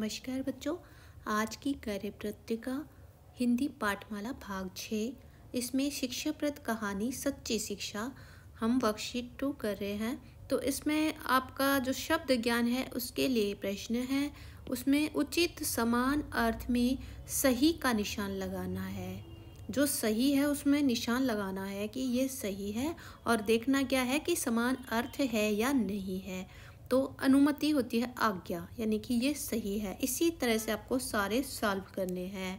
नमस्कार बच्चों आज की कार्य पत्रिका हिंदी पाठमाला भाग छः इसमें शिक्षाप्रद कहानी सच्ची शिक्षा हम वर्कशीट टू कर रहे हैं तो इसमें आपका जो शब्द ज्ञान है उसके लिए प्रश्न है उसमें उचित समान अर्थ में सही का निशान लगाना है जो सही है उसमें निशान लगाना है कि ये सही है और देखना क्या है कि समान अर्थ है या नहीं है तो अनुमति होती है आज्ञा यानी कि ये सही है इसी तरह से आपको सारे सॉल्व करने हैं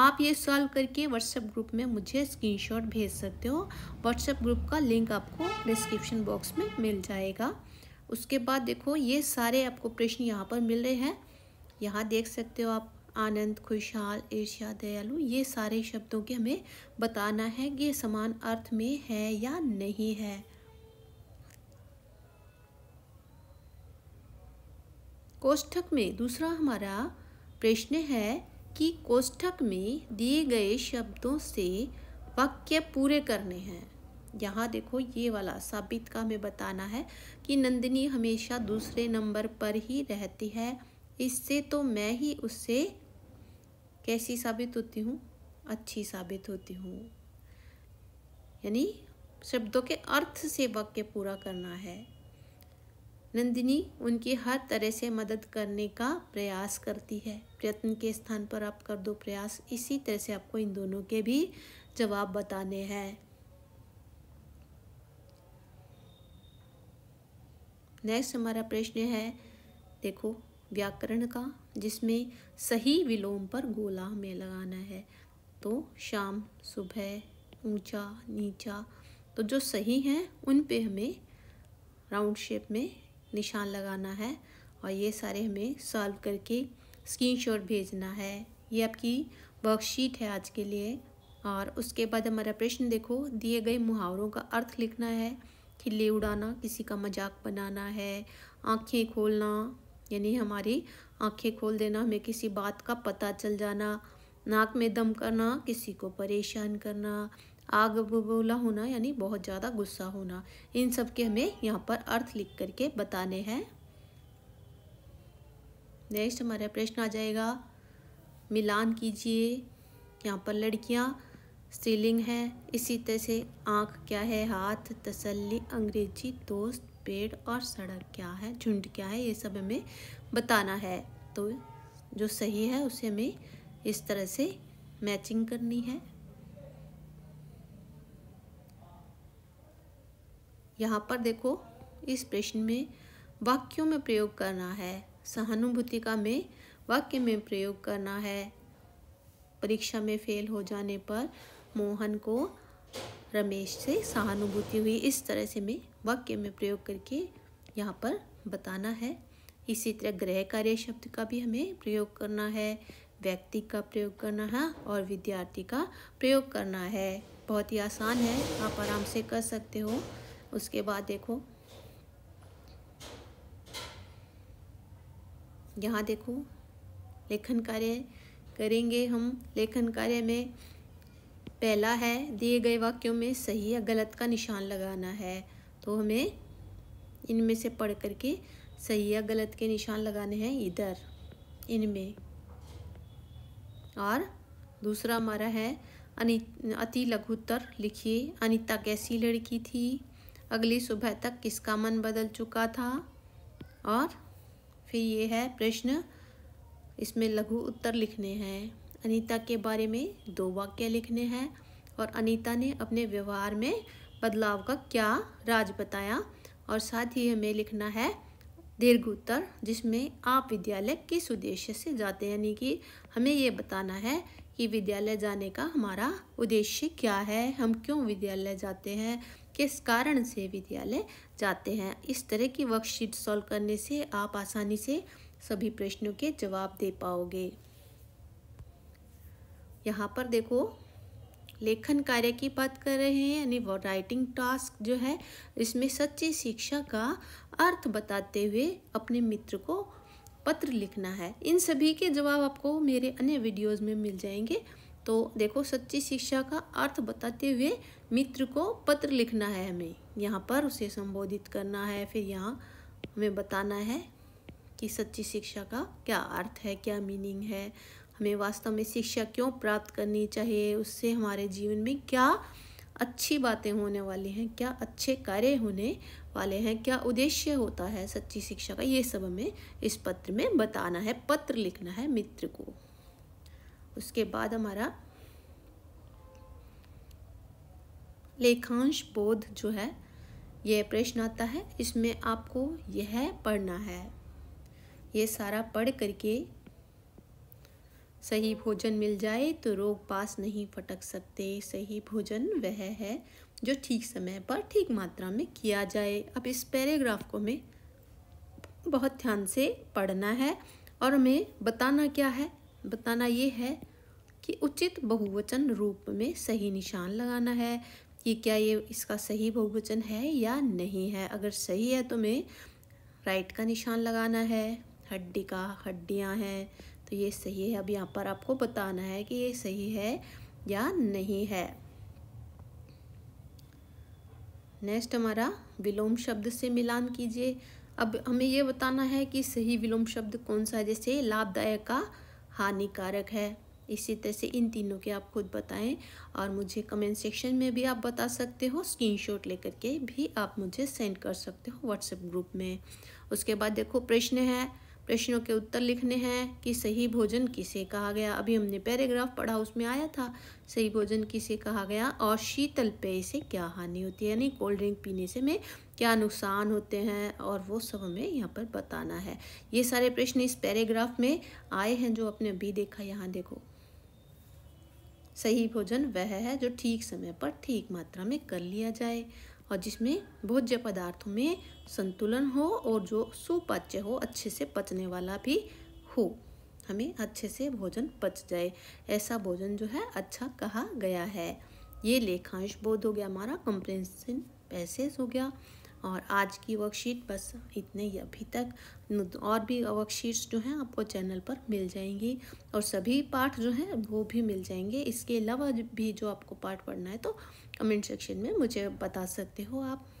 आप ये सॉल्व करके व्हाट्सएप ग्रुप में मुझे स्क्रीनशॉट भेज सकते हो व्हाट्सएप ग्रुप का लिंक आपको डिस्क्रिप्शन बॉक्स में मिल जाएगा उसके बाद देखो ये सारे आपको प्रश्न यहाँ पर मिल रहे हैं यहाँ देख सकते हो आप आनंद खुशहाल ईर्ष्या दयालु ये सारे शब्दों के हमें बताना है कि ये समान अर्थ में है या नहीं है कोष्ठक में दूसरा हमारा प्रश्न है कि कोष्ठक में दिए गए शब्दों से वाक्य पूरे करने हैं यहाँ देखो ये वाला साबित का हमें बताना है कि नंदिनी हमेशा दूसरे नंबर पर ही रहती है इससे तो मैं ही उससे कैसी साबित होती हूँ अच्छी साबित होती हूँ यानी शब्दों के अर्थ से वाक्य पूरा करना है नंदिनी उनकी हर तरह से मदद करने का प्रयास करती है प्रयत्न के स्थान पर आप कर दो प्रयास इसी तरह से आपको इन दोनों के भी जवाब बताने हैं नेक्स्ट हमारा प्रश्न है देखो व्याकरण का जिसमें सही विलोम पर गोला हमें लगाना है तो शाम सुबह ऊंचा नीचा तो जो सही हैं उन पे हमें राउंड शेप में निशान लगाना है और ये सारे हमें सॉल्व करके स्क्रीनशॉट भेजना है ये आपकी वर्कशीट है आज के लिए और उसके बाद हमारा प्रश्न देखो दिए गए मुहावरों का अर्थ लिखना है खिले उड़ाना किसी का मजाक बनाना है आँखें खोलना यानी हमारी आँखें खोल देना हमें किसी बात का पता चल जाना नाक में दम करना किसी को परेशान करना आग बबूला होना यानी बहुत ज़्यादा गुस्सा होना इन सब के हमें यहाँ पर अर्थ लिख करके बताने हैं नेक्स्ट हमारा प्रश्न आ जाएगा मिलान कीजिए यहाँ पर लड़कियाँ स्त्रीलिंग है इसी तरह से आँख क्या है हाथ तसल्ली अंग्रेजी दोस्त पेड़ और सड़क क्या है झुंड क्या है ये सब हमें बताना है तो जो सही है उसे हमें इस तरह से मैचिंग करनी है यहाँ पर देखो इस प्रश्न में वाक्यों में प्रयोग करना है सहानुभूति का में वाक्य में प्रयोग करना है परीक्षा में फेल हो जाने पर मोहन को रमेश से सहानुभूति हुई इस तरह से मैं वाक्य में प्रयोग करके यहाँ पर बताना है इसी तरह ग्रह कार्य शब्द का भी हमें प्रयोग करना है व्यक्ति का प्रयोग करना है और विद्यार्थी का प्रयोग करना है बहुत ही आसान है आप आराम से कर सकते हो उसके बाद देखो यहाँ देखो लेखन कार्य करेंगे हम लेखन कार्य में पहला है दिए गए वाक्यों में सही या गलत का निशान लगाना है तो हमें इनमें से पढ़ करके सही या गलत के निशान लगाने हैं इधर इनमें और दूसरा हमारा है अनि अति लघुत्तर लिखिए अनिता कैसी लड़की थी अगली सुबह तक किसका मन बदल चुका था और फिर ये है प्रश्न इसमें लघु उत्तर लिखने हैं अनीता के बारे में दो वाक्य लिखने हैं और अनीता ने अपने व्यवहार में बदलाव का क्या राज बताया और साथ ही हमें लिखना है दीर्घ उत्तर जिसमें आप विद्यालय किस उद्देश्य से जाते हैं यानी कि हमें ये बताना है कि विद्यालय जाने का हमारा उद्देश्य क्या है हम क्यों विद्यालय जाते हैं किस कारण से विद्यालय जाते हैं इस तरह की वर्कशीट सॉल्व करने से आप आसानी से सभी प्रश्नों के जवाब दे पाओगे यहाँ पर देखो लेखन कार्य की बात कर रहे हैं यानी वो राइटिंग टास्क जो है इसमें सच्ची शिक्षा का अर्थ बताते हुए अपने मित्र को पत्र लिखना है इन सभी के जवाब आपको मेरे अन्य वीडियोस में मिल जाएंगे तो देखो सच्ची शिक्षा का अर्थ बताते हुए मित्र को पत्र लिखना है हमें यहाँ पर उसे संबोधित करना है फिर यहाँ हमें बताना है कि सच्ची शिक्षा का क्या अर्थ है क्या मीनिंग है हमें वास्तव में शिक्षा क्यों प्राप्त करनी चाहिए उससे हमारे जीवन में क्या अच्छी बातें होने वाली हैं क्या अच्छे कार्य होने वाले हैं क्या उद्देश्य होता है सच्ची शिक्षा का ये सब हमें इस पत्र में बताना है पत्र लिखना है मित्र को उसके बाद हमारा लेखांश बोध जो है यह प्रश्न आता है इसमें आपको यह पढ़ना है ये सारा पढ़ करके सही भोजन मिल जाए तो रोग पास नहीं फटक सकते सही भोजन वह है जो ठीक समय पर ठीक मात्रा में किया जाए अब इस पैराग्राफ को हमें बहुत ध्यान से पढ़ना है और हमें बताना क्या है बताना ये है कि उचित बहुवचन रूप में सही निशान लगाना है कि क्या ये इसका सही बहुवचन है या नहीं है अगर सही है तो मैं राइट का निशान लगाना है हड्डी का हड्डियाँ हैं तो ये सही है अब यहाँ पर आपको बताना है कि ये सही है या नहीं है नेक्स्ट हमारा विलोम शब्द से मिलान कीजिए अब हमें ये बताना है कि सही विलोम शब्द कौन सा है जैसे लाभदायक का हानिकारक है इसी तरह से इन तीनों के आप खुद बताएं और मुझे कमेंट सेक्शन में भी आप बता सकते हो स्क्रीनशॉट लेकर के भी आप मुझे सेंड कर सकते हो व्हाट्सएप ग्रुप में उसके बाद देखो प्रश्न है प्रश्नों के उत्तर लिखने हैं कि सही भोजन किसे कहा गया अभी हमने पैराग्राफ पढ़ा उसमें आया था सही भोजन किसे कहा गया और शीतल पेय से क्या हानि होती है यानी कोल्ड ड्रिंक पीने से में क्या नुकसान होते हैं और वो सब हमें यहाँ पर बताना है ये सारे प्रश्न इस पैराग्राफ में आए हैं जो आपने अभी देखा यहाँ देखो सही भोजन वह है जो ठीक समय पर ठीक मात्रा में कर लिया जाए और जिसमें भोज्य पदार्थों में संतुलन हो और जो सुपाच्य हो अच्छे से पचने वाला भी हो हमें अच्छे से भोजन पच जाए ऐसा भोजन जो है अच्छा कहा गया है ये लेखांश बोध हो गया हमारा कंप्रेंशन पैसेज हो गया और आज की वर्कशीट बस इतने ही अभी तक और भी वर्कशीट्स जो हैं आपको चैनल पर मिल जाएंगी और सभी पार्ट जो हैं वो भी मिल जाएंगे इसके अलावा भी जो आपको पार्ट पढ़ना है तो कमेंट सेक्शन में मुझे बता सकते हो आप